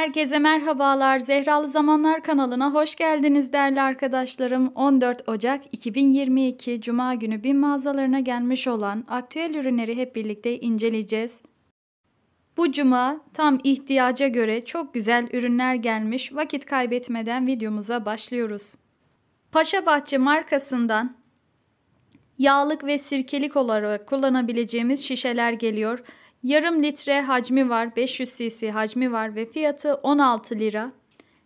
Herkese merhabalar. Zehralı Zamanlar kanalına hoş geldiniz değerli arkadaşlarım. 14 Ocak 2022 Cuma günü bin mağazalarına gelmiş olan aktüel ürünleri hep birlikte inceleyeceğiz. Bu cuma tam ihtiyaca göre çok güzel ürünler gelmiş. Vakit kaybetmeden videomuza başlıyoruz. Paşa Bahçe markasından yağlık ve sirkelik olarak kullanabileceğimiz şişeler geliyor. Yarım litre hacmi var, 500 cc hacmi var ve fiyatı 16 lira.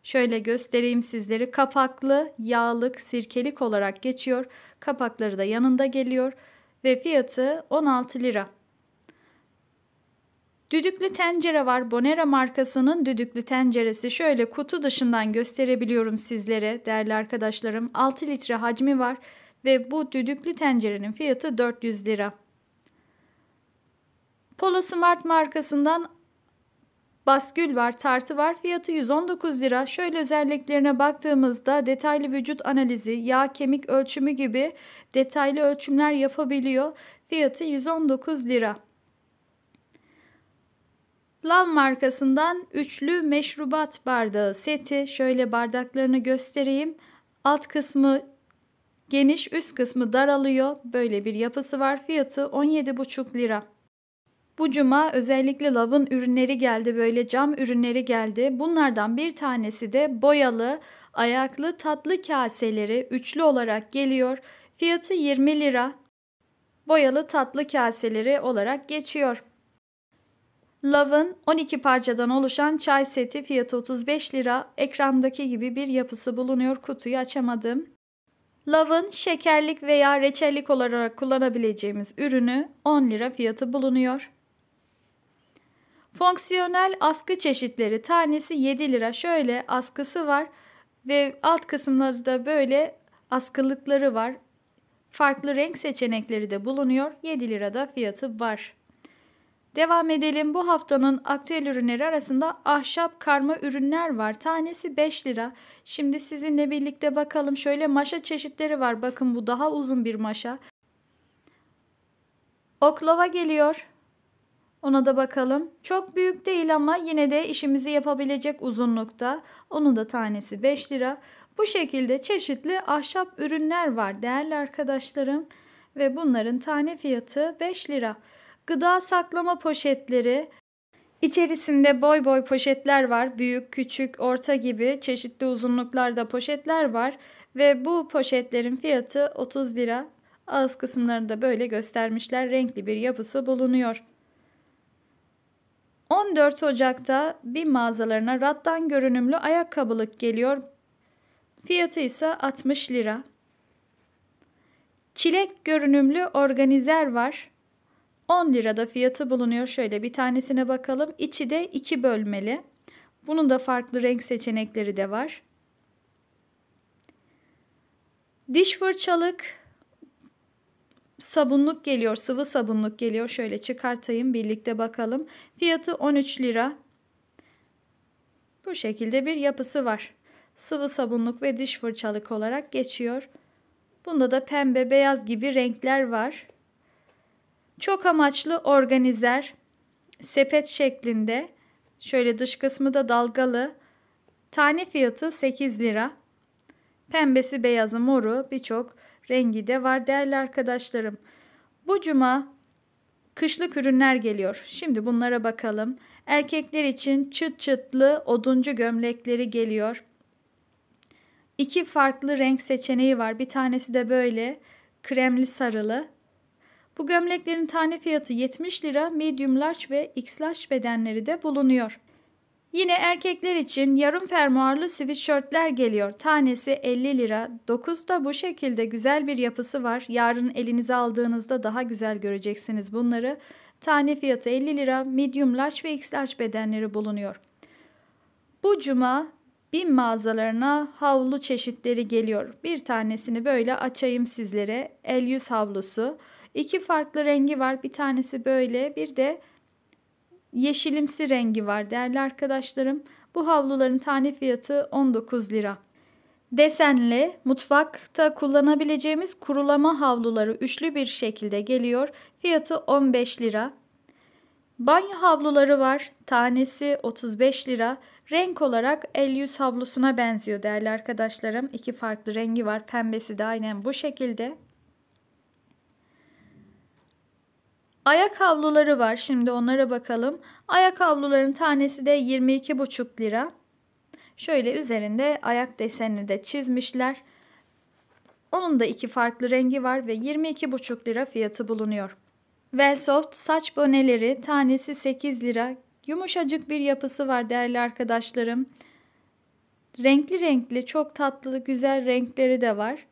Şöyle göstereyim sizlere. Kapaklı, yağlık, sirkelik olarak geçiyor. Kapakları da yanında geliyor ve fiyatı 16 lira. Düdüklü tencere var. Bonera markasının düdüklü tenceresi. Şöyle kutu dışından gösterebiliyorum sizlere değerli arkadaşlarım. 6 litre hacmi var ve bu düdüklü tencerenin fiyatı 400 lira. Polo Smart markasından Baskül var, tartı var. Fiyatı 119 lira. Şöyle özelliklerine baktığımızda detaylı vücut analizi, yağ kemik ölçümü gibi detaylı ölçümler yapabiliyor. Fiyatı 119 lira. Lav markasından üçlü meşrubat bardağı seti. Şöyle bardaklarını göstereyim. Alt kısmı geniş, üst kısmı daralıyor. Böyle bir yapısı var. Fiyatı 17,5 lira. Bu cuma özellikle Love'ın ürünleri geldi, böyle cam ürünleri geldi. Bunlardan bir tanesi de boyalı, ayaklı tatlı kaseleri üçlü olarak geliyor. Fiyatı 20 lira. Boyalı tatlı kaseleri olarak geçiyor. Love'ın 12 parçadan oluşan çay seti fiyatı 35 lira. Ekrandaki gibi bir yapısı bulunuyor. Kutuyu açamadım. Love'ın şekerlik veya reçellik olarak kullanabileceğimiz ürünü 10 lira fiyatı bulunuyor. Fonksiyonel askı çeşitleri tanesi 7 lira. Şöyle askısı var ve alt kısımları da böyle askılıkları var. Farklı renk seçenekleri de bulunuyor. 7 lirada fiyatı var. Devam edelim. Bu haftanın aktüel ürünleri arasında ahşap karma ürünler var. Tanesi 5 lira. Şimdi sizinle birlikte bakalım. Şöyle maşa çeşitleri var. Bakın bu daha uzun bir maşa. Oklava geliyor. Ona da bakalım. Çok büyük değil ama yine de işimizi yapabilecek uzunlukta. Onun da tanesi 5 lira. Bu şekilde çeşitli ahşap ürünler var değerli arkadaşlarım ve bunların tane fiyatı 5 lira. Gıda saklama poşetleri İçerisinde boy boy poşetler var. Büyük, küçük, orta gibi çeşitli uzunluklarda poşetler var. Ve bu poşetlerin fiyatı 30 lira. Ağız kısımlarını da böyle göstermişler. Renkli bir yapısı bulunuyor. 14 Ocak'ta bir mağazalarına rattan görünümlü ayakkabılık geliyor. Fiyatı ise 60 lira. Çilek görünümlü organizer var. 10 lirada fiyatı bulunuyor. Şöyle bir tanesine bakalım. İçi de iki bölmeli. Bunun da farklı renk seçenekleri de var. Diş fırçalık sabunluk geliyor, sıvı sabunluk geliyor. Şöyle çıkartayım birlikte bakalım. Fiyatı 13 lira. Bu şekilde bir yapısı var. Sıvı sabunluk ve diş fırçalık olarak geçiyor. Bunda da pembe, beyaz gibi renkler var. Çok amaçlı organizer, sepet şeklinde. Şöyle dış kısmı da dalgalı. Tane fiyatı 8 lira. Pembesi, beyazı, moru birçok rengi de var değerli arkadaşlarım. Bu cuma kışlık ürünler geliyor. Şimdi bunlara bakalım. Erkekler için çıt çıtlı oduncu gömlekleri geliyor. İki farklı renk seçeneği var. Bir tanesi de böyle kremli sarılı. Bu gömleklerin tane fiyatı 70 lira, medium large ve x large bedenleri de bulunuyor. Yine erkekler için yarım fermuarlı sweatshirtler geliyor. Tanesi 50 lira. 9 da bu şekilde güzel bir yapısı var. Yarın elinize aldığınızda daha güzel göreceksiniz bunları. Tane fiyatı 50 lira. Medium large ve X large bedenleri bulunuyor. Bu cuma bin mağazalarına havlu çeşitleri geliyor. Bir tanesini böyle açayım sizlere. El yüz havlusu. İki farklı rengi var. Bir tanesi böyle bir de yeşilimsi rengi var değerli arkadaşlarım. Bu havluların tane fiyatı 19 lira. Desenli, mutfakta kullanabileceğimiz kurulama havluları üçlü bir şekilde geliyor. Fiyatı 15 lira. Banyo havluları var. Tanesi 35 lira. Renk olarak el yüz havlusuna benziyor değerli arkadaşlarım. İki farklı rengi var. Pembesi de aynen bu şekilde. Ayak havluları var. Şimdi onlara bakalım. Ayak havluların tanesi de 22,5 lira. Şöyle üzerinde ayak desenini de çizmişler. Onun da iki farklı rengi var ve 22,5 lira fiyatı bulunuyor. Velsoft saç boneleri tanesi 8 lira. Yumuşacık bir yapısı var değerli arkadaşlarım. Renkli renkli çok tatlı güzel renkleri de var.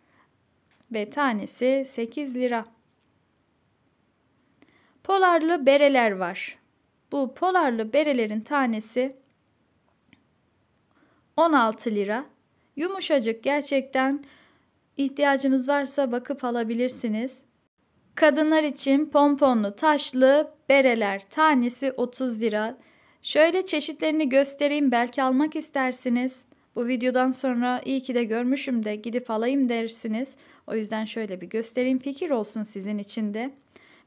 Ve tanesi 8 lira polarlı bereler var. Bu polarlı berelerin tanesi 16 lira. Yumuşacık gerçekten ihtiyacınız varsa bakıp alabilirsiniz. Kadınlar için pomponlu taşlı bereler tanesi 30 lira. Şöyle çeşitlerini göstereyim belki almak istersiniz. Bu videodan sonra iyi ki de görmüşüm de gidip alayım dersiniz. O yüzden şöyle bir göstereyim fikir olsun sizin için de.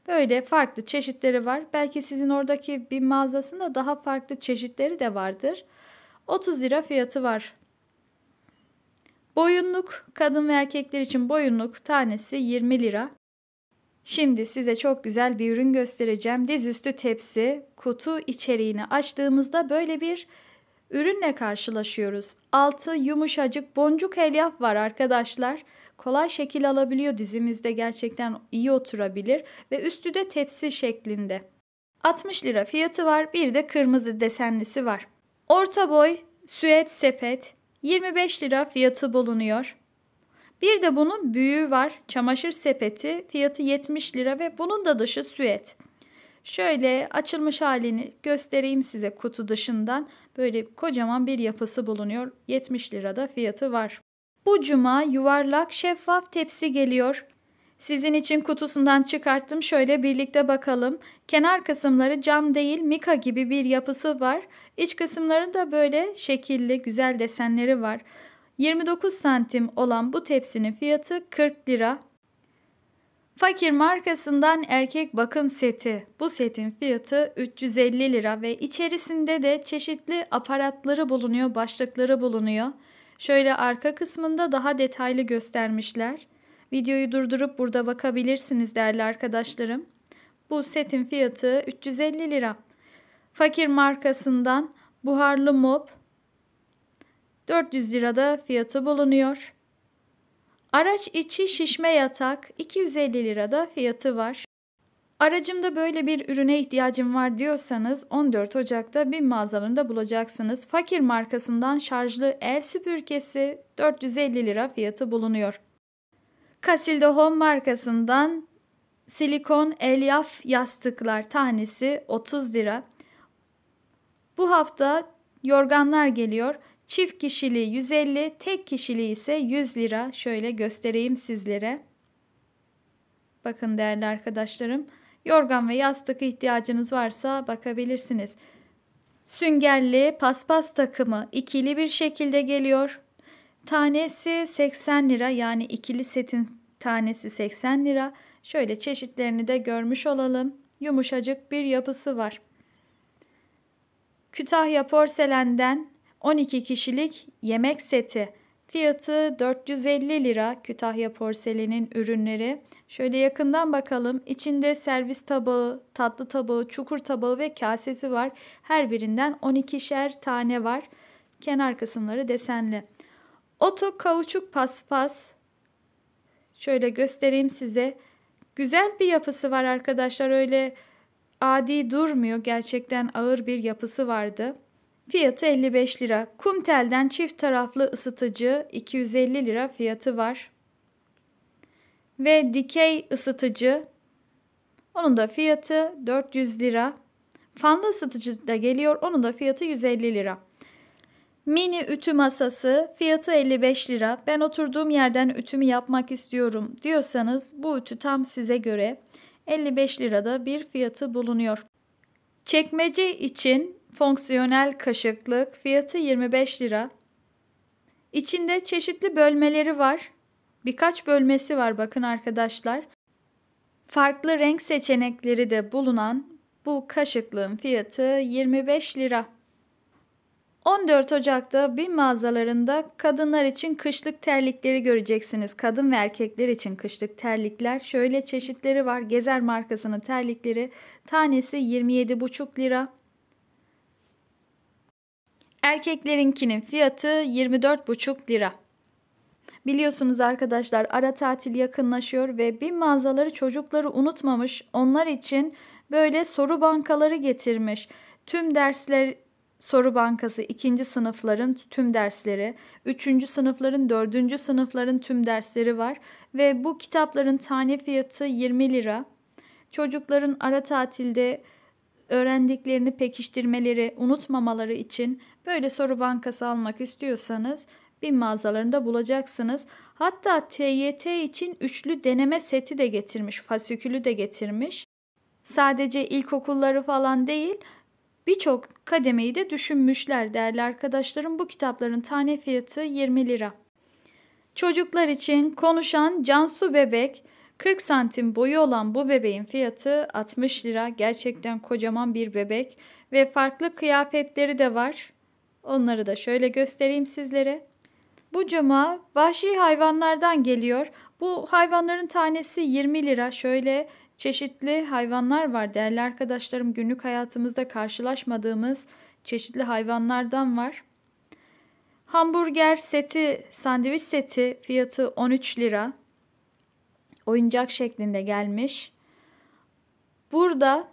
Böyle farklı çeşitleri var. Belki sizin oradaki bir mağazasında daha farklı çeşitleri de vardır. 30 lira fiyatı var. Boyunluk kadın ve erkekler için boyunluk tanesi 20 lira. Şimdi size çok güzel bir ürün göstereceğim. Dizüstü tepsi kutu içeriğini açtığımızda böyle bir ürünle karşılaşıyoruz. Altı yumuşacık boncuk helyaf var arkadaşlar kolay şekil alabiliyor. Dizimizde gerçekten iyi oturabilir ve üstü de tepsi şeklinde. 60 lira fiyatı var. Bir de kırmızı desenlisi var. Orta boy süet sepet 25 lira fiyatı bulunuyor. Bir de bunun büyüğü var. Çamaşır sepeti fiyatı 70 lira ve bunun da dışı süet. Şöyle açılmış halini göstereyim size kutu dışından. Böyle kocaman bir yapısı bulunuyor. 70 lirada fiyatı var. Bu cuma yuvarlak şeffaf tepsi geliyor. Sizin için kutusundan çıkarttım şöyle birlikte bakalım. Kenar kısımları cam değil mika gibi bir yapısı var. İç kısımları da böyle şekilli güzel desenleri var. 29 santim olan bu tepsinin fiyatı 40 lira. Fakir markasından erkek bakım seti. Bu setin fiyatı 350 lira ve içerisinde de çeşitli aparatları bulunuyor, başlıkları bulunuyor. Şöyle arka kısmında daha detaylı göstermişler. Videoyu durdurup burada bakabilirsiniz değerli arkadaşlarım. Bu setin fiyatı 350 lira. Fakir markasından buharlı mop 400 lirada fiyatı bulunuyor. Araç içi şişme yatak 250 lirada fiyatı var. Aracımda böyle bir ürüne ihtiyacım var diyorsanız 14 Ocak'ta bir mağazalarında bulacaksınız. Fakir markasından şarjlı el süpürgesi 450 lira fiyatı bulunuyor. Casilda Home markasından silikon elyaf yastıklar tanesi 30 lira. Bu hafta yorganlar geliyor. Çift kişili 150, tek kişili ise 100 lira. Şöyle göstereyim sizlere. Bakın değerli arkadaşlarım. Yorgan ve yastık ihtiyacınız varsa bakabilirsiniz. Süngerli paspas takımı ikili bir şekilde geliyor. Tanesi 80 lira yani ikili setin tanesi 80 lira. Şöyle çeşitlerini de görmüş olalım. Yumuşacık bir yapısı var. Kütahya porselenden 12 kişilik yemek seti Fiyatı 450 lira Kütahya Porselen'in ürünleri. Şöyle yakından bakalım. İçinde servis tabağı, tatlı tabağı, çukur tabağı ve kasesi var. Her birinden 12'şer tane var. Kenar kısımları desenli. Oto kauçuk paspas. Şöyle göstereyim size. Güzel bir yapısı var arkadaşlar. Öyle adi durmuyor. Gerçekten ağır bir yapısı vardı. Fiyatı 55 lira. Kumtel'den çift taraflı ısıtıcı 250 lira fiyatı var. Ve dikey ısıtıcı onun da fiyatı 400 lira. Fanlı ısıtıcı da geliyor. Onun da fiyatı 150 lira. Mini ütü masası fiyatı 55 lira. Ben oturduğum yerden ütümü yapmak istiyorum diyorsanız bu ütü tam size göre 55 lirada bir fiyatı bulunuyor. Çekmece için Fonksiyonel kaşıklık fiyatı 25 lira. İçinde çeşitli bölmeleri var. Birkaç bölmesi var bakın arkadaşlar. Farklı renk seçenekleri de bulunan bu kaşıklığın fiyatı 25 lira. 14 Ocak'ta bin mağazalarında kadınlar için kışlık terlikleri göreceksiniz. Kadın ve erkekler için kışlık terlikler. Şöyle çeşitleri var. Gezer markasının terlikleri tanesi 27,5 lira. Erkeklerinkinin fiyatı 24,5 lira. Biliyorsunuz arkadaşlar ara tatil yakınlaşıyor ve bin mağazaları çocukları unutmamış. Onlar için böyle soru bankaları getirmiş. Tüm dersler soru bankası ikinci sınıfların tüm dersleri, üçüncü sınıfların, dördüncü sınıfların tüm dersleri var. Ve bu kitapların tane fiyatı 20 lira. Çocukların ara tatilde öğrendiklerini pekiştirmeleri, unutmamaları için böyle soru bankası almak istiyorsanız bin mağazalarında bulacaksınız. Hatta TYT için üçlü deneme seti de getirmiş, fasikülü de getirmiş. Sadece ilkokulları falan değil, birçok kademeyi de düşünmüşler değerli arkadaşlarım. Bu kitapların tane fiyatı 20 lira. Çocuklar için konuşan Cansu Bebek 40 santim boyu olan bu bebeğin fiyatı 60 lira. Gerçekten kocaman bir bebek ve farklı kıyafetleri de var. Onları da şöyle göstereyim sizlere. Bu cama vahşi hayvanlardan geliyor. Bu hayvanların tanesi 20 lira. Şöyle çeşitli hayvanlar var değerli arkadaşlarım. Günlük hayatımızda karşılaşmadığımız çeşitli hayvanlardan var. Hamburger seti, sandviç seti fiyatı 13 lira oyuncak şeklinde gelmiş. Burada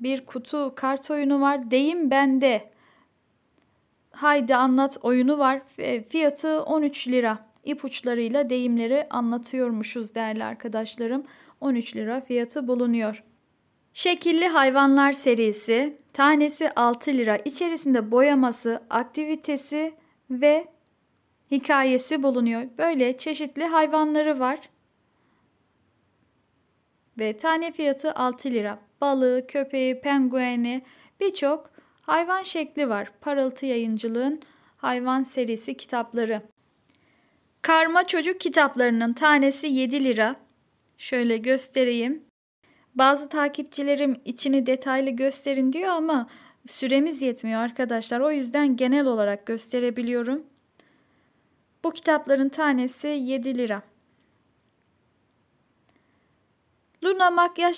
bir kutu kart oyunu var. Deyim bende. Haydi anlat oyunu var. Fiyatı 13 lira. İpuçlarıyla deyimleri anlatıyormuşuz değerli arkadaşlarım. 13 lira fiyatı bulunuyor. Şekilli hayvanlar serisi tanesi 6 lira. İçerisinde boyaması, aktivitesi ve hikayesi bulunuyor. Böyle çeşitli hayvanları var ve tane fiyatı 6 lira. Balığı, köpeği, pengueni birçok hayvan şekli var. Parıltı yayıncılığın hayvan serisi kitapları. Karma çocuk kitaplarının tanesi 7 lira. Şöyle göstereyim. Bazı takipçilerim içini detaylı gösterin diyor ama süremiz yetmiyor arkadaşlar. O yüzden genel olarak gösterebiliyorum. Bu kitapların tanesi 7 lira. Luna makyaj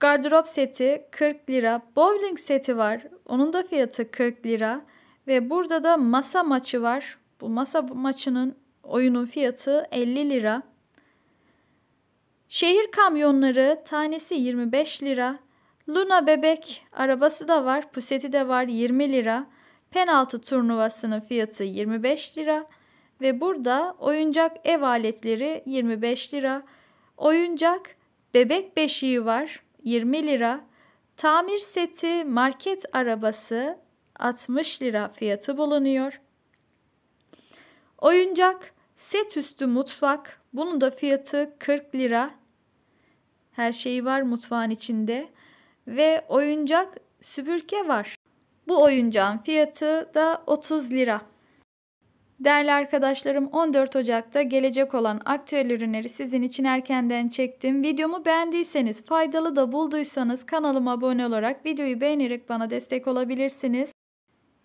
gardırop seti 40 lira. Bowling seti var. Onun da fiyatı 40 lira. Ve burada da masa maçı var. Bu masa maçının oyunun fiyatı 50 lira. Şehir kamyonları tanesi 25 lira. Luna bebek arabası da var, puseti de var 20 lira. Penaltı turnuvasının fiyatı 25 lira ve burada oyuncak ev aletleri 25 lira. Oyuncak bebek beşiği var 20 lira. Tamir seti, market arabası 60 lira fiyatı bulunuyor. Oyuncak, set üstü mutfak bunun da fiyatı 40 lira. Her şeyi var mutfağın içinde ve oyuncak süpürge var. Bu oyuncağın fiyatı da 30 lira. Değerli arkadaşlarım 14 Ocak'ta gelecek olan aktüel ürünleri sizin için erkenden çektim. Videomu beğendiyseniz, faydalı da bulduysanız kanalıma abone olarak videoyu beğenerek bana destek olabilirsiniz.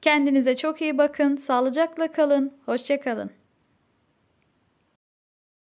Kendinize çok iyi bakın, sağlıcakla kalın, hoşçakalın.